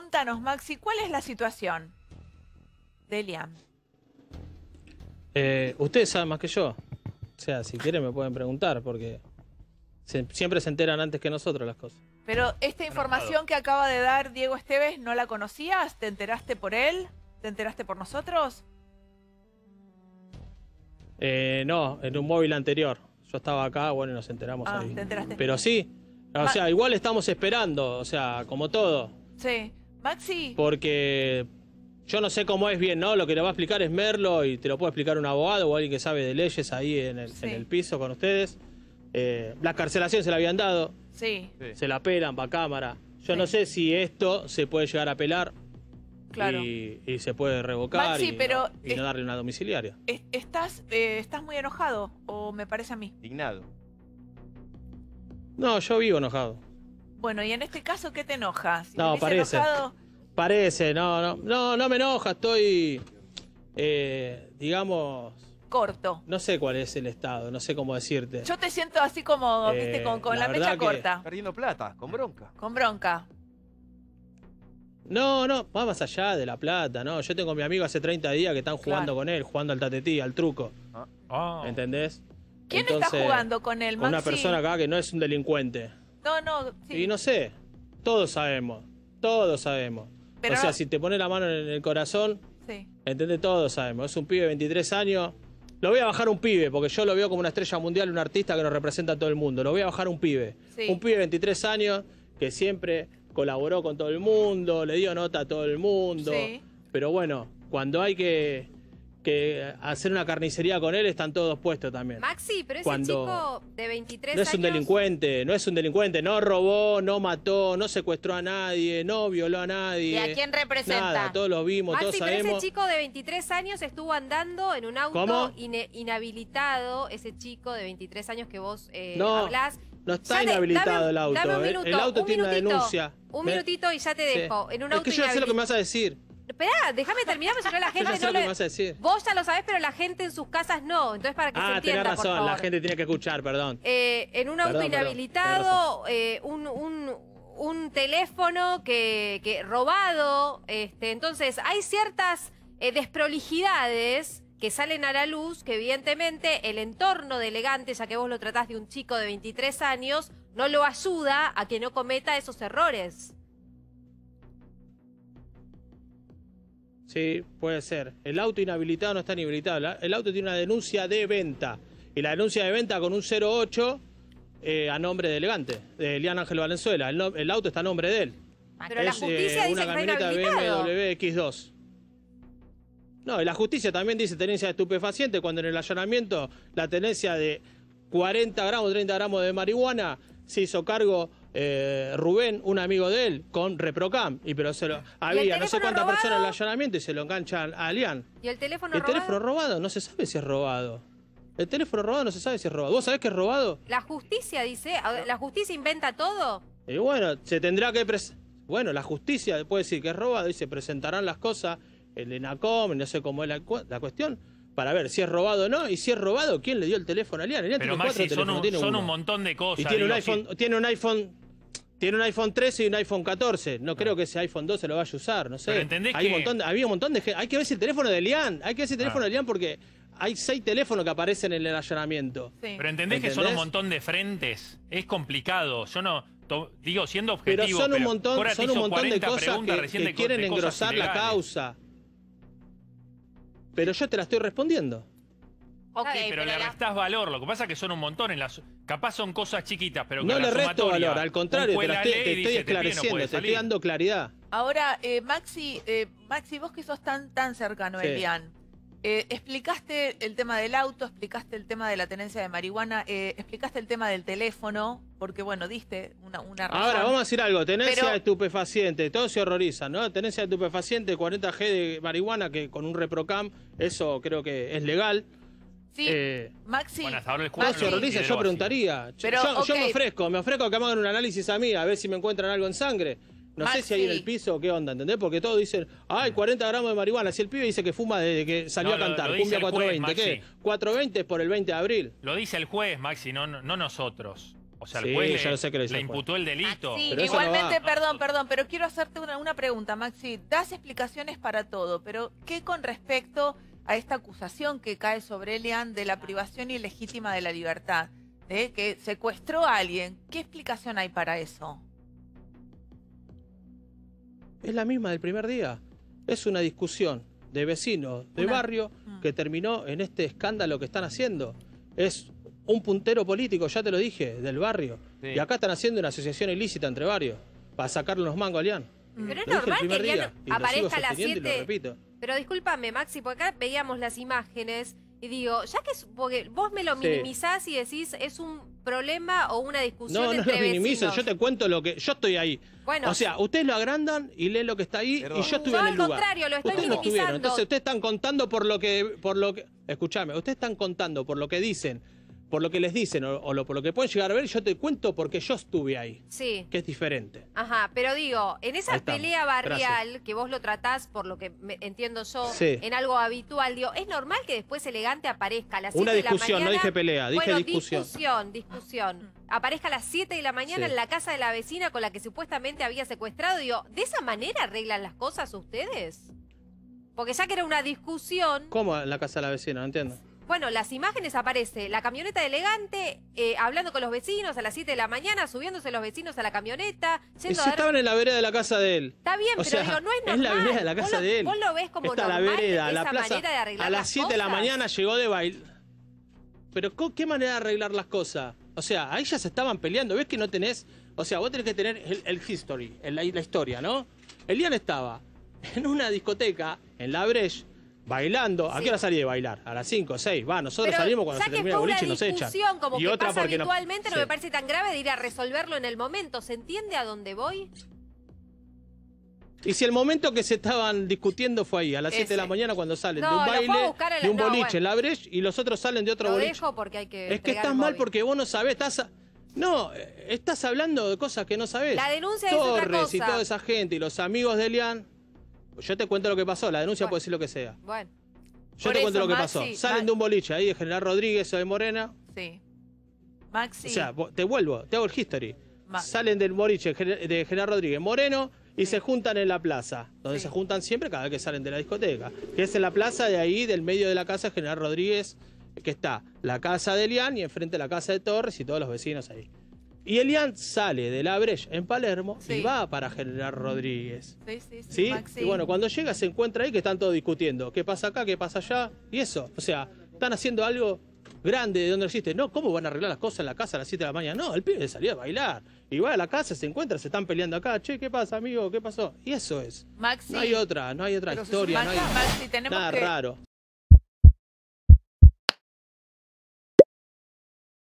contanos, Maxi, ¿cuál es la situación de Liam? Eh, ustedes saben más que yo. O sea, si quieren me pueden preguntar, porque siempre se enteran antes que nosotros las cosas. Pero esta información que acaba de dar Diego Esteves, ¿no la conocías? ¿Te enteraste por él? ¿Te enteraste por nosotros? Eh, no, en un móvil anterior. Yo estaba acá, bueno, y nos enteramos ah, ahí. Pero sí, o sea, igual estamos esperando, o sea, como todo. Sí. Maxi. Porque yo no sé cómo es bien, ¿no? Lo que le va a explicar es Merlo y te lo puede explicar un abogado o alguien que sabe de leyes ahí en el, piso con ustedes. Eh, la carcelación se la habían dado. Sí. Se la apelan para cámara. Yo no sé si esto se puede llegar a apelar. Claro. Y, se puede revocar y, pero no, darle una domiciliaria. estás, eh, estás muy enojado, o me parece a mí. Indignado. No, yo vivo enojado. Bueno, y en este caso, ¿qué te enojas? no, parece. Parece, no, no, no, me enoja, estoy, eh, digamos... Corto. No sé cuál es el estado, no sé cómo decirte. Yo te siento así como, viste, con, eh, la, mecha corta. Perdiendo plata, con bronca. Con bronca. No, no, va más allá de la plata, ¿no? Yo tengo a mi amigo hace 30 días que están jugando con él, jugando al tatetí, al truco. Ah. Ah. ¿Entendés? ¿Quién está jugando con él, Maxi? Una persona acá que no es un delincuente. No, no. Sí. Y no sé, todos sabemos, todos sabemos. o sea, si te pone la mano en el corazón, sí. ¿entendés? Todos sabemos. Es un pibe de 23 años. Lo voy a bajar un pibe, porque yo lo veo como una estrella mundial, un artista que nos representa a todo el mundo. Lo voy a bajar un pibe. Un pibe de 23 años que siempre colaboró con todo el mundo, le dio nota a todo el mundo. Pero bueno, cuando hay que que hacer una carnicería con él están todos puestos también. Maxi, pero ese chico de 23 años... No es un delincuente, no es un delincuente, no robó, no mató, no secuestró a nadie, no violó a nadie. ¿Y a quién representa? Nada, todos lo vimos, todos sabemos. pero ese chico de 23 años estuvo andando en un auto inhabilitado, ese chico de 23 años que vos eh, no. No está inhabilitado el auto. un el auto tiene una denuncia. Un ¿Eh? minutito y ya te dejo. En un auto que yo sé lo que me vas a decir espera déjame terminar, porque la gente no Vos ya lo sabés, pero la gente en sus casas no. Entonces, para que se ah, entienda, razón, la gente tiene que escuchar, perdón. Eh, en un auto inhabilitado, eh, un, un, un, teléfono que, que, robado. Este, entonces, hay ciertas eh, desprolijidades que salen a la luz, que evidentemente el entorno de elegante, ya que vos lo tratás de un chico de 23 años, no lo ayuda a que no cometa esos errores. Sí, puede ser. El auto inhabilitado no está inhabilitado. El auto tiene una denuncia de venta. Y la denuncia de venta con un 08 eh, a nombre de Elegante, de Elian Ángel Valenzuela. El, auto está a nombre de él. Ah, pero la justicia eh, dice una que camioneta BMW X2. No, y la justicia también dice tenencia de estupefaciente cuando en el allanamiento la tenencia de 40 gramos, 30 gramos de marihuana se hizo cargo eh, Rubén, un amigo de él, con ReproCam. Y pero se lo había no sé cuántas personas en el allanamiento y se lo enganchan a Alian. ¿Y el teléfono robado? El teléfono robado no se sabe si es robado. El teléfono robado no se sabe si es robado. ¿Vos sabés que es robado? La justicia dice, la justicia inventa todo. Y bueno, se tendrá que bueno, la justicia puede decir que es robado y se presentarán las cosas, el ENACOM, no sé cómo es la, cuestión, para ver si es robado o no, y si es robado, ¿quién le dio el teléfono a Lian? Lian Pero tiene son, un, montón de cosas. Y tiene, un iPhone, tiene un iPhone tiene un iPhone 13 y un iPhone 14. No, creo que ese iPhone 12 lo vaya a usar, no sé. Pero entendés hay que... un montón, un montón de Hay que ver si el teléfono de Lian. Hay que ver si el teléfono ah. de Lian porque hay seis teléfonos que aparecen en el allanamiento. Pero entendés, que son un montón de frentes. Es complicado. Yo no. digo, siendo objetivo. Pero son un montón, son un montón de cosas que quieren engrosar la causa. Pero yo te la estoy respondiendo. Ok, pero, le valor. Lo que pasa es que son un montón. En las... Capaz son cosas chiquitas, pero que No le resto valor, al contrario, te, estoy esclareciendo, te estoy dando claridad. Ahora, eh, Maxi, eh, Maxi, vos que sos tan, tan cercano Elian, eh, explicaste el tema del auto, explicaste el tema de la tenencia de marihuana, explicaste el tema del teléfono, porque bueno, diste una, razón. Ahora, vamos a decir algo, tenencia de estupefaciente, todos se horrorizan, ¿no? Tenencia de estupefaciente, 40G de marihuana, que con un reprocam, eso creo que es legal. Sí, eh, Maxi. Bueno, hasta ahora el ah, yo preguntaría. yo, me ofrezco, me ofrezco a que hagan un análisis a mí, a ver si me encuentran algo en sangre. No sé si hay en el piso o qué onda, ¿entendés? Porque todos dicen, ay, 40 mm. gramos de marihuana. Si el pibe dice que fuma desde que salió a cantar, cumbia 420, ¿qué? 420 es por el 20 de abril. Lo dice el juez, Maxi, no, nosotros. O sea, el juez le, imputó el delito. sí, igualmente, perdón, perdón, pero quiero hacerte una, una pregunta, Maxi. Das explicaciones para todo, pero ¿qué con respecto a esta acusación que cae sobre Elian de la privación ilegítima de la libertad, de ¿eh? que secuestró a alguien. ¿Qué explicación hay para eso? Es la misma del primer día. Es una discusión de vecinos, de barrio, mm. que terminó en este escándalo que están haciendo. Es un puntero político, ya te lo dije, del barrio. Y acá están haciendo una asociación ilícita entre barrios para sacarle los mangos a Elian. Mm. Pero es normal que aparezca a las 7. Pero discúlpame, Maxi, porque acá veíamos las imágenes y digo, ya que porque vos me lo minimizás y decís es un problema o una discusión. No, no lo minimizo, yo te cuento lo que. Yo estoy ahí. Bueno, o sea, ustedes lo agrandan y leen lo que está ahí y yo estuve en el lugar. al contrario, lo estoy minimizando. entonces ustedes están contando por lo que. Por lo que escuchame, ustedes están contando por lo que dicen por lo que les dicen o, por lo que pueden llegar a ver, yo te cuento porque yo estuve ahí. Sí. Que es diferente. Ajá, pero digo, en esa pelea barrial, que vos lo tratás, por lo que entiendo yo, en algo habitual, digo, es normal que después elegante aparezca a las 7 de la mañana. Una discusión, no dije pelea, dije bueno, discusión. discusión, discusión. Aparezca a las 7 de la mañana en la casa de la vecina con la que supuestamente había secuestrado. Digo, ¿de esa manera arreglan las cosas ustedes? Porque ya que era una discusión... ¿Cómo en la casa de la vecina? No entiendo. Bueno, las imágenes aparece la camioneta elegante, eh, hablando con los vecinos a las 7 de la mañana, subiéndose los vecinos a la camioneta, yendo a estaban en la vereda de la casa de él. Está bien, pero digo, no es normal. Es la vereda de la casa de él. Vos lo ves como Está la vereda, la plaza, A las 7 de la mañana llegó de baile. Pero ¿qué manera de arreglar las cosas? O sea, ahí ya se estaban peleando. ¿Ves que no tenés? O sea, vos tenés que tener el, history, el, la, historia, ¿no? Elian estaba en una discoteca, en La Breche, bailando. ¿A qué hora salí de bailar? A las 5, 6. Va, nosotros salimos cuando se termina el boliche y nos echan. y otra pasa porque habitualmente no, me parece tan grave de ir a resolverlo en el momento. ¿Se entiende a dónde voy? Y si el momento que se estaban discutiendo fue ahí, a las 7 de la mañana cuando salen de un baile, de un boliche, la brecha, y los otros salen de otro Lo boliche. porque es que estás mal porque vos no sabés, estás... No, eh, estás hablando de cosas que no sabés. La denuncia Torres es otra cosa. y toda esa gente y los amigos de Elian yo te cuento lo que pasó, la denuncia puede decir lo que sea. Bueno. Yo te cuento lo que pasó. Salen de un boliche ahí de General Rodríguez o de Morena. Sí. Maxi. O sea, te vuelvo, te hago el history. Salen del boliche de General Rodríguez Moreno y se juntan en la plaza, donde se juntan siempre cada vez que salen de la discoteca. Que es en la plaza de ahí, del medio de la casa de General Rodríguez, que está la casa de Elian y enfrente la casa de Torres y todos los vecinos ahí. Y Elian sale de la brecha en Palermo y va para General Rodríguez. Sí, sí, sí. Y bueno, cuando llega se encuentra ahí que están todos discutiendo. ¿Qué pasa acá? ¿Qué pasa allá? Y eso. O sea, están haciendo algo grande de donde existe. No, ¿cómo van a arreglar las cosas en la casa a las 7 de la mañana? No, el pibe salió a bailar. Y va a la casa, se encuentra, se están peleando acá. Che, ¿qué pasa, amigo? ¿Qué pasó? Y eso es. Maxi. No hay otra, no hay otra historia. Maxi, tenemos raro.